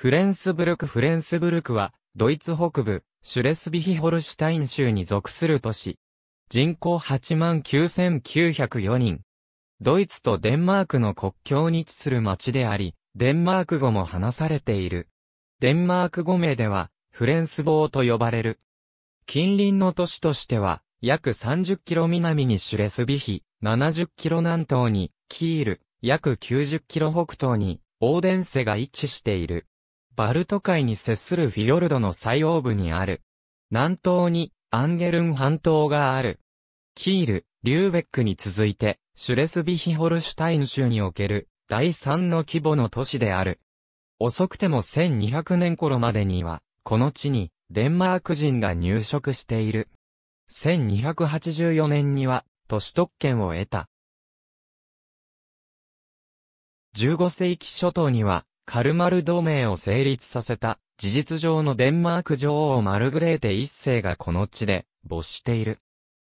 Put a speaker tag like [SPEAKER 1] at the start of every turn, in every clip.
[SPEAKER 1] フレンスブルクフレンスブルクは、ドイツ北部、シュレスビヒホルシュタイン州に属する都市。人口89,904人。ドイツとデンマークの国境に位置する町であり、デンマーク語も話されている。デンマーク語名では、フレンスボーと呼ばれる。近隣の都市としては、約30キロ南にシュレスビヒ、70キロ南東に、キール、約90キロ北東に、オーデンセが位置している。バルト海に接するフィヨルドの最央部にある。南東にアンゲルン半島がある。キール、リューベックに続いて、シュレスビヒホルシュタイン州における第3の規模の都市である。遅くても1200年頃までには、この地にデンマーク人が入植している。1284年には都市特権を得た。15世紀初頭にはカルマル同盟を成立させた、事実上のデンマーク女王マルグレーテ一世がこの地で、没している。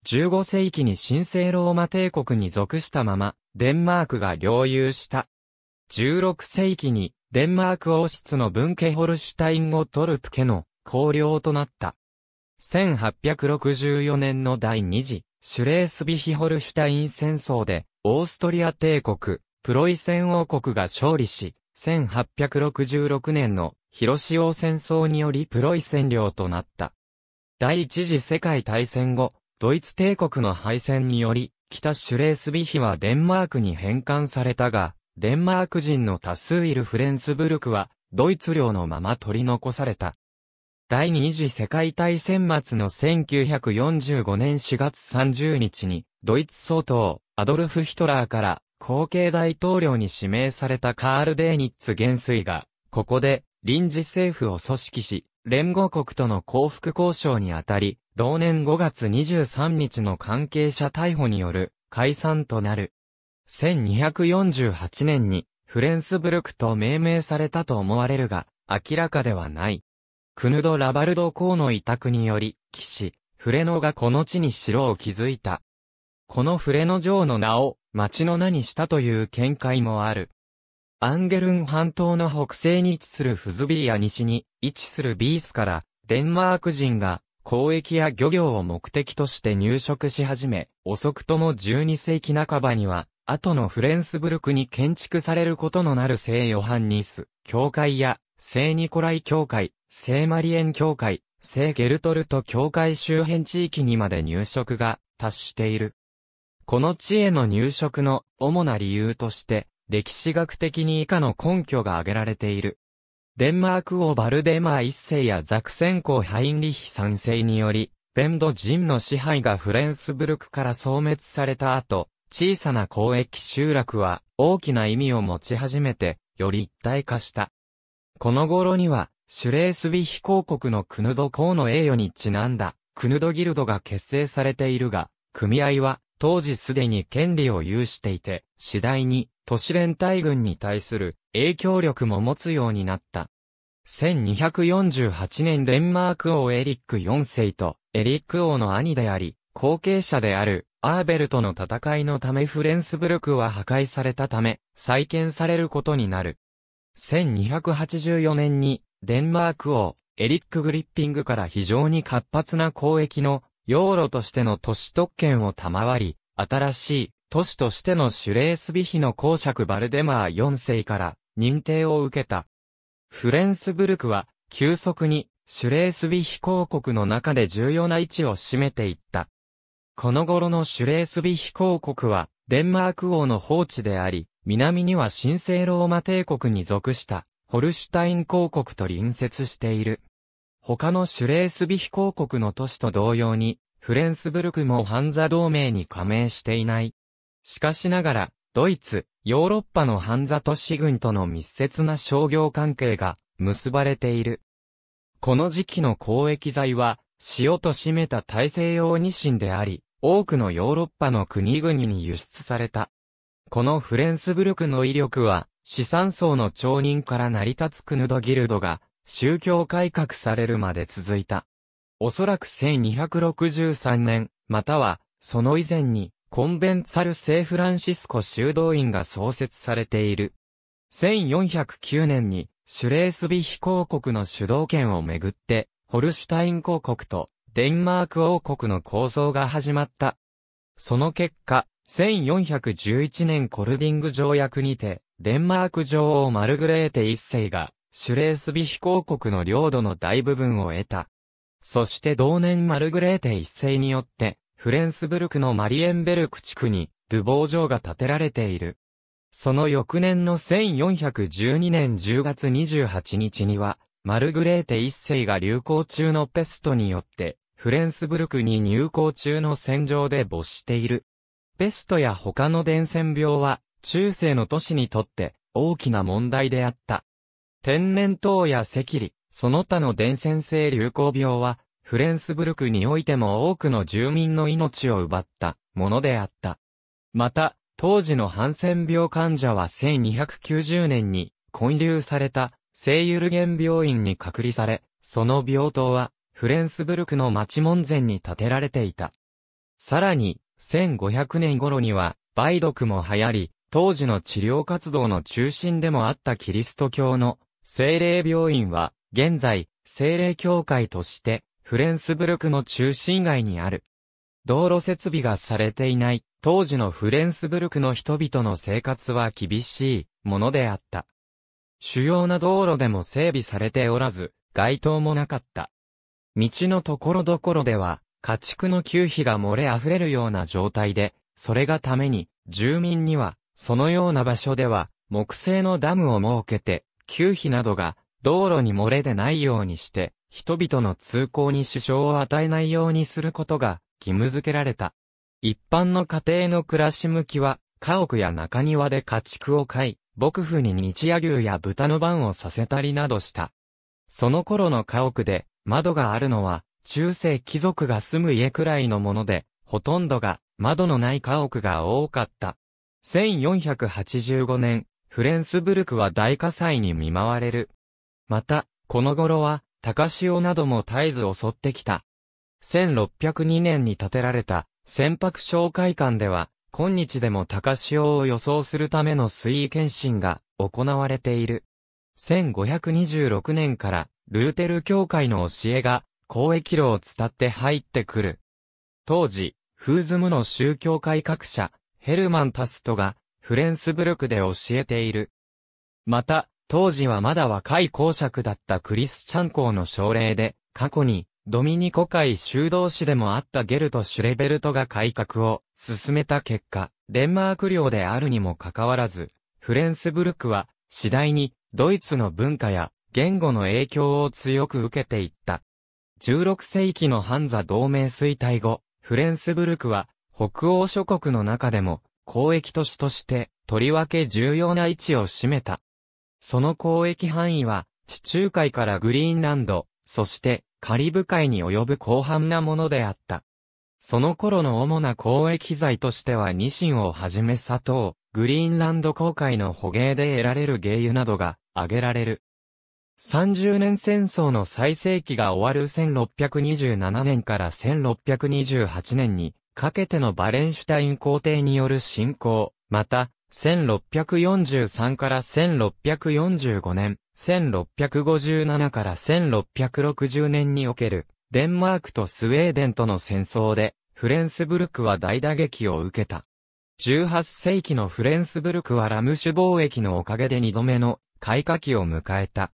[SPEAKER 1] 15世紀に神聖ローマ帝国に属したまま、デンマークが領有した。16世紀に、デンマーク王室の文家ホルシュタインをトルプ家の公領となった。1864年の第2次、シュレースビヒホルシュタイン戦争で、オーストリア帝国、プロイセン王国が勝利し、1866年の広潮戦争によりプロイ占領となった。第一次世界大戦後、ドイツ帝国の敗戦により、北シュレースビヒはデンマークに返還されたが、デンマーク人の多数いるフレンスブルクは、ドイツ領のまま取り残された。第二次世界大戦末の1945年4月30日に、ドイツ総統、アドルフ・ヒトラーから後継大統領に指名されたカール・デーニッツ元帥が、ここで臨時政府を組織し、連合国との降伏交渉にあたり、同年5月23日の関係者逮捕による解散となる。1248年にフレンスブルクと命名されたと思われるが、明らかではない。クヌド・ラバルド公の委託により、騎士、フレノがこの地に城を築いた。このフレノ城の名を、町の名にしたという見解もある。アンゲルン半島の北西に位置するフズビリア西に位置するビースからデンマーク人が交易や漁業を目的として入植し始め、遅くとも12世紀半ばには、後のフレンスブルクに建築されることのなる聖ヨハンニース、教会や、聖ニコライ教会、聖マリエン教会、聖ゲルトルト教会周辺地域にまで入植が達している。この地への入植の主な理由として、歴史学的に以下の根拠が挙げられている。デンマーク王バルデマー一世やザクセン公ハインリヒ三世により、ベンド人の支配がフレンスブルクから消滅された後、小さな交易集落は大きな意味を持ち始めて、より一体化した。この頃には、シュレースビヒ公国のクヌド公の栄誉にちなんだ、クヌドギルドが結成されているが、組合は当時すでに権利を有していて、次第に都市連帯軍に対する影響力も持つようになった。1248年デンマーク王エリック4世とエリック王の兄であり、後継者であるアーベルとの戦いのためフレンスブルクは破壊されたため、再建されることになる。1284年にデンマーク王エリック・グリッピングから非常に活発な交易の養路としての都市特権を賜り、新しい都市としてのシュレースビヒの公爵バルデマー4世から認定を受けた。フレンスブルクは急速にシュレースビヒ公国の中で重要な位置を占めていった。この頃のシュレースビヒ公国はデンマーク王の放置であり、南には神聖ローマ帝国に属したホルシュタイン公国と隣接している。他のシュレースビヒ公国の都市と同様に、フレンスブルクもハンザ同盟に加盟していない。しかしながら、ドイツ、ヨーロッパのハンザ都市軍との密接な商業関係が結ばれている。この時期の交易材は、塩と締めた大西洋ニシンであり、多くのヨーロッパの国々に輸出された。このフレンスブルクの威力は、資産層の町人から成り立つクヌドギルドが、宗教改革されるまで続いた。おそらく1263年、または、その以前に、コンベンツァル・イ・フランシスコ修道院が創設されている。1409年に、シュレースビヒ公国の主導権をめぐって、ホルシュタイン公国とデンマーク王国の構想が始まった。その結果、1411年コルディング条約にて、デンマーク女王マルグレーテ一世が、シュレースビヒ公国の領土の大部分を得た。そして同年マルグレーテ一世によって、フレンスブルクのマリエンベルク地区に、ドゥボー城が建てられている。その翌年の1412年10月28日には、マルグレーテ一世が流行中のペストによって、フレンスブルクに入港中の戦場で没している。ペストや他の伝染病は、中世の都市にとって大きな問題であった。天然痘や赤痢、その他の伝染性流行病は、フレンスブルクにおいても多くの住民の命を奪ったものであった。また、当時のハンセン病患者は1290年に混流された聖ユルゲン病院に隔離され、その病棟はフレンスブルクの町門前に建てられていた。さらに、1500年頃には梅毒も流行り、当時の治療活動の中心でもあったキリスト教の精霊病院は現在、精霊教会として、フレンスブルクの中心街にある。道路設備がされていない、当時のフレンスブルクの人々の生活は厳しいものであった。主要な道路でも整備されておらず、街灯もなかった。道のところどころでは、家畜の給費が漏れ溢れるような状態で、それがために、住民には、そのような場所では、木製のダムを設けて、給費などが道路に漏れでないようにして、人々の通行に支障を与えないようにすることが義務付けられた。一般の家庭の暮らし向きは、家屋や中庭で家畜を飼い、牧婦に日夜牛や豚の番をさせたりなどした。その頃の家屋で、窓があるのは、中世貴族が住む家くらいのもので、ほとんどが窓のない家屋が多かった。1485年、フレンスブルクは大火災に見舞われる。また、この頃は、高潮なども絶えず襲ってきた。1602年に建てられた、船舶紹介館では、今日でも高潮を予想するための水位検診が行われている。1526年から、ルーテル教会の教えが、交易路を伝って入ってくる。当時、フーズムの宗教改革者、ヘルマン・タストが、フレンスブルクで教えている。また、当時はまだ若い公爵だったクリスチャン公の奨励で、過去に、ドミニコ会修道士でもあったゲルト・シュレベルトが改革を進めた結果、デンマーク領であるにもかかわらず、フレンスブルクは次第にドイツの文化や言語の影響を強く受けていった。16世紀のハンザ同盟衰退後、フレンスブルクは北欧諸国の中でも交易都市としてとりわけ重要な位置を占めた。その交易範囲は、地中海からグリーンランド、そしてカリブ海に及ぶ広範なものであった。その頃の主な交易材としてはニシンをはじめ砂糖、グリーンランド航海の捕鯨で得られる原油などが挙げられる。30年戦争の最盛期が終わる1627年から1628年にかけてのバレンシュタイン皇帝による侵攻、また1643から1645年、1657から1660年における、デンマークとスウェーデンとの戦争で、フレンスブルクは大打撃を受けた。18世紀のフレンスブルクはラムシュ貿易のおかげで2度目の開花期を迎えた。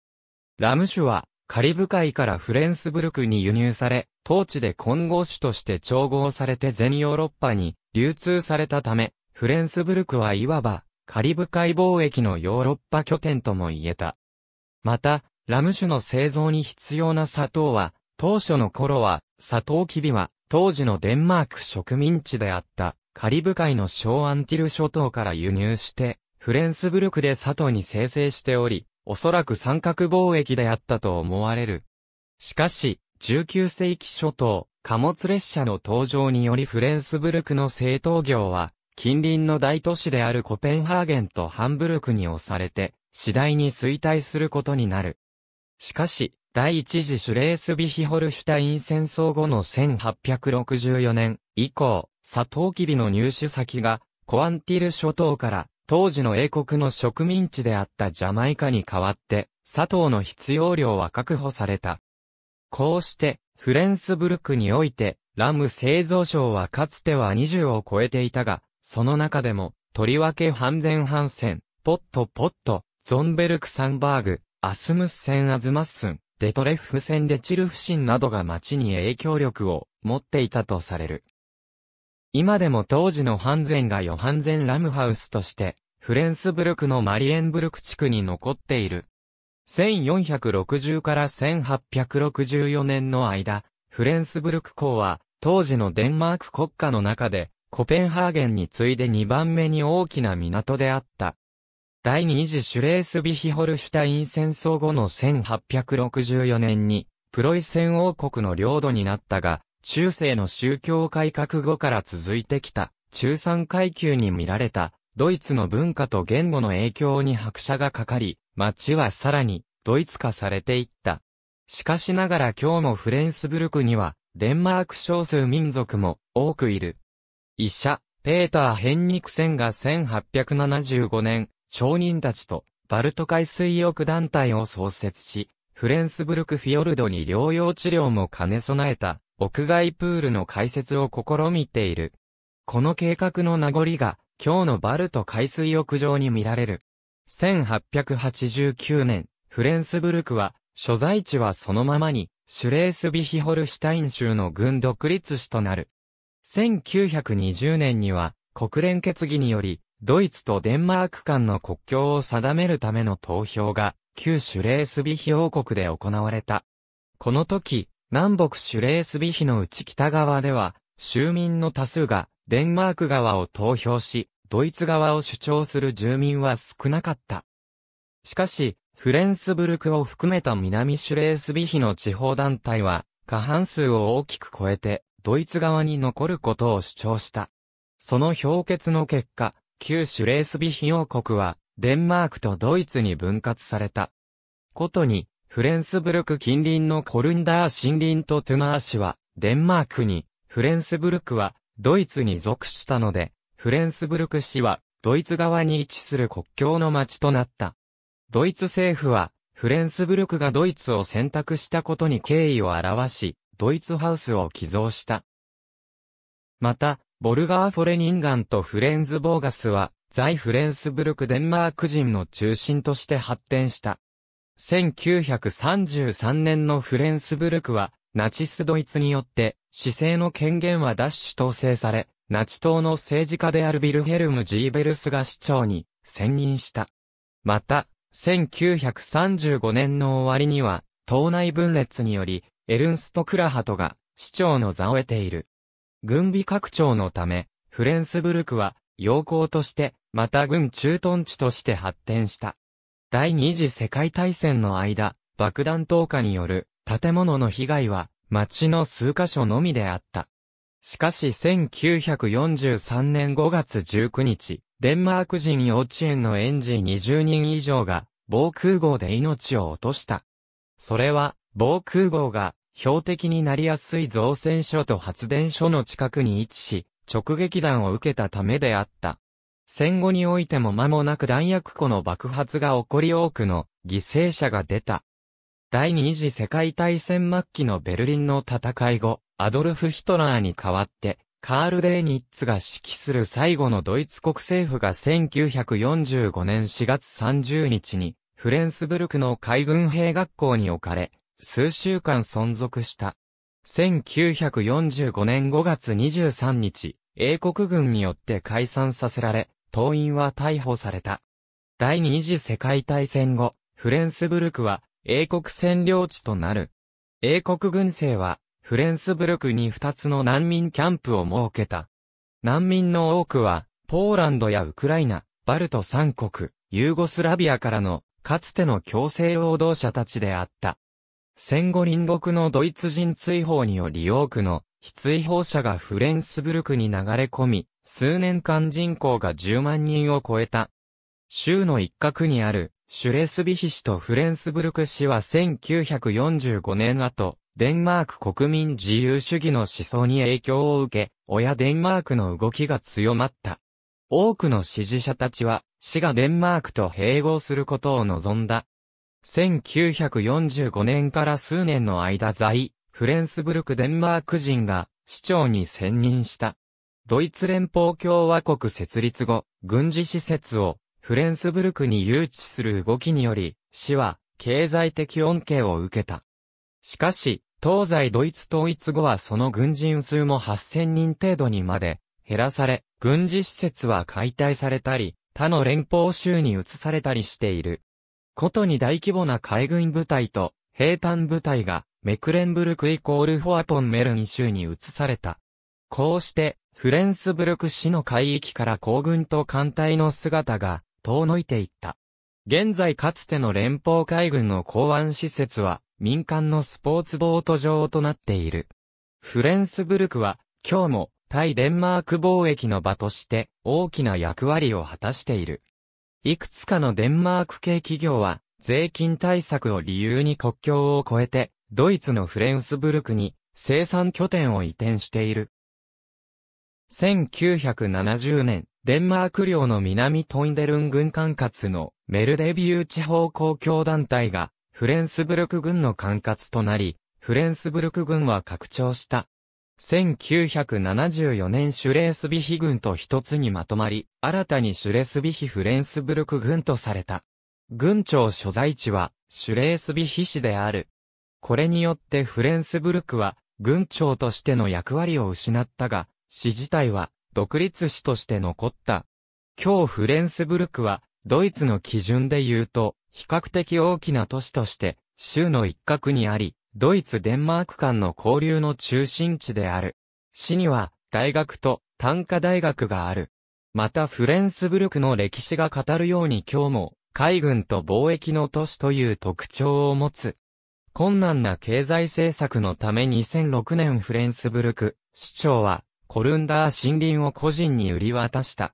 [SPEAKER 1] ラムシュはカリブ海からフレンスブルクに輸入され、当地で混合種として調合されて全ヨーロッパに流通されたため、フレンスブルクはいわば、カリブ海貿易のヨーロッパ拠点とも言えた。また、ラム酒の製造に必要な砂糖は、当初の頃は、砂糖キビは、当時のデンマーク植民地であった、カリブ海の小アンティル諸島から輸入して、フレンスブルクで砂糖に生成しており、おそらく三角貿易であったと思われる。しかし、19世紀初頭、貨物列車の登場によりフレンスブルクの製糖業は、近隣の大都市であるコペンハーゲンとハンブルクに押されて、次第に衰退することになる。しかし、第一次シュレースビヒホルシュタイン戦争後の1864年以降、サトウキビの入手先がコアンティル諸島から当時の英国の植民地であったジャマイカに代わって、砂糖の必要量は確保された。こうして、フレンスブルクにおいて、ラム製造省はかつては20を超えていたが、その中でも、とりわけハンゼンハンセン、ポットポット、ゾンベルクサンバーグ、アスムッセンアズマッスン、デトレッフセンデチルフシンなどが町に影響力を持っていたとされる。今でも当時のハンゼンがヨハンゼンラムハウスとして、フレンスブルクのマリエンブルク地区に残っている。1460から1864年の間、フレンスブルク港は、当時のデンマーク国家の中で、コペンハーゲンに次いで2番目に大きな港であった。第二次シュレースビヒホルシュタイン戦争後の1864年に、プロイセン王国の領土になったが、中世の宗教改革後から続いてきた、中産階級に見られた、ドイツの文化と言語の影響に拍車がかかり、街はさらに、ドイツ化されていった。しかしながら今日もフレンスブルクには、デンマーク少数民族も多くいる。医者、ペーター・ヘンニクセンが1875年、町人たちと、バルト海水浴団体を創設し、フレンスブルクフィヨルドに療養治療も兼ね備えた、屋外プールの開設を試みている。この計画の名残が、今日のバルト海水浴場に見られる。1889年、フレンスブルクは、所在地はそのままに、シュレースビヒホルシュタイン州の軍独立市となる。1920年には国連決議により、ドイツとデンマーク間の国境を定めるための投票が、旧シュレースビヒ王国で行われた。この時、南北シュレースビヒのうち北側では、州民の多数がデンマーク側を投票し、ドイツ側を主張する住民は少なかった。しかし、フレンスブルクを含めた南シュレースビヒの地方団体は、過半数を大きく超えて、ドイツ側に残ることを主張した。その評決の結果、旧シュレースビヒ王国は、デンマークとドイツに分割された。ことに、フレンスブルク近隣のコルンダー森林とトゥナー市は、デンマークに、フレンスブルクは、ドイツに属したので、フレンスブルク市は、ドイツ側に位置する国境の町となった。ドイツ政府は、フレンスブルクがドイツを選択したことに敬意を表し、ドイツハウスを寄贈した。また、ボルガー・フォレニンガンとフレンズ・ボーガスは、在フレンスブルクデンマーク人の中心として発展した。1933年のフレンスブルクは、ナチスドイツによって、市政の権限は奪取統制され、ナチ党の政治家であるビルヘルム・ジーベルスが市長に選任した。また、1935年の終わりには、党内分裂により、エルンスト・クラハトが市長の座を得ている。軍備拡張のため、フレンスブルクは要衝として、また軍駐屯地として発展した。第二次世界大戦の間、爆弾投下による建物の被害は町の数カ所のみであった。しかし1943年5月19日、デンマーク人幼稚園の園児20人以上が防空壕で命を落とした。それは防空壕が標的になりやすい造船所と発電所の近くに位置し、直撃弾を受けたためであった。戦後においても間もなく弾薬庫の爆発が起こり多くの犠牲者が出た。第二次世界大戦末期のベルリンの戦い後、アドルフ・ヒトラーに代わって、カール・デーニッツが指揮する最後のドイツ国政府が1945年4月30日に、フレンスブルクの海軍兵学校に置かれ、数週間存続した。1945年5月23日、英国軍によって解散させられ、党員は逮捕された。第二次世界大戦後、フレンスブルクは英国占領地となる。英国軍政はフレンスブルクに2つの難民キャンプを設けた。難民の多くは、ポーランドやウクライナ、バルト3国、ユーゴスラビアからの、かつての強制労働者たちであった。戦後隣国のドイツ人追放により多くの非追放者がフレンスブルクに流れ込み、数年間人口が10万人を超えた。州の一角にあるシュレスビヒ市とフレンスブルク市は1945年後、デンマーク国民自由主義の思想に影響を受け、親デンマークの動きが強まった。多くの支持者たちは、市がデンマークと併合することを望んだ。1945年から数年の間在、フレンスブルクデンマーク人が市長に選任した。ドイツ連邦共和国設立後、軍事施設をフレンスブルクに誘致する動きにより、市は経済的恩恵を受けた。しかし、東西ドイツ統一後はその軍人数も8000人程度にまで減らされ、軍事施設は解体されたり、他の連邦州に移されたりしている。ことに大規模な海軍部隊と兵隊部隊がメクレンブルクイコールフォアポンメルニ州に移された。こうしてフレンスブルク市の海域から航軍と艦隊の姿が遠のいていった。現在かつての連邦海軍の港湾施設は民間のスポーツボート場となっている。フレンスブルクは今日も対デンマーク貿易の場として大きな役割を果たしている。いくつかのデンマーク系企業は、税金対策を理由に国境を越えて、ドイツのフレンスブルクに生産拠点を移転している。1970年、デンマーク領の南トイデルン軍管轄のメルデビュー地方公共団体がフレンスブルク軍の管轄となり、フレンスブルク軍は拡張した1974年シュレースビヒ軍と一つにまとまり、新たにシュレースビヒフレンスブルク軍とされた。軍庁所在地は、シュレースビヒ市である。これによってフレンスブルクは、軍庁としての役割を失ったが、市自体は、独立市として残った。今日フレンスブルクは、ドイツの基準で言うと、比較的大きな都市として、州の一角にあり、ドイツ・デンマーク間の交流の中心地である。市には、大学と短科大学がある。またフレンスブルクの歴史が語るように今日も、海軍と貿易の都市という特徴を持つ。困難な経済政策のため2006年フレンスブルク、市長は、コルンダー森林を個人に売り渡した。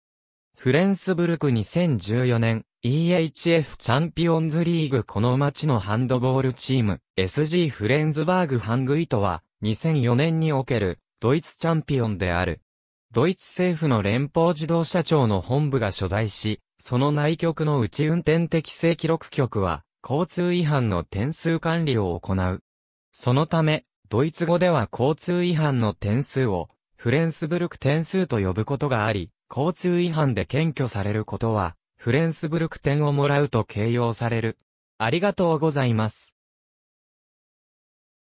[SPEAKER 1] フレンスブルク2014年、EHF チャンピオンズリーグこの町のハンドボールチーム、SG フレンズバーグハングイトは、2004年における、ドイツチャンピオンである。ドイツ政府の連邦自動車庁の本部が所在し、その内局の内運転適正記録局は、交通違反の点数管理を行う。そのため、ドイツ語では交通違反の点数を、フレンスブルク点数と呼ぶことがあり、交通違反で検挙されることは、フレンスブルク点をもらうと形容される。ありがとうございます。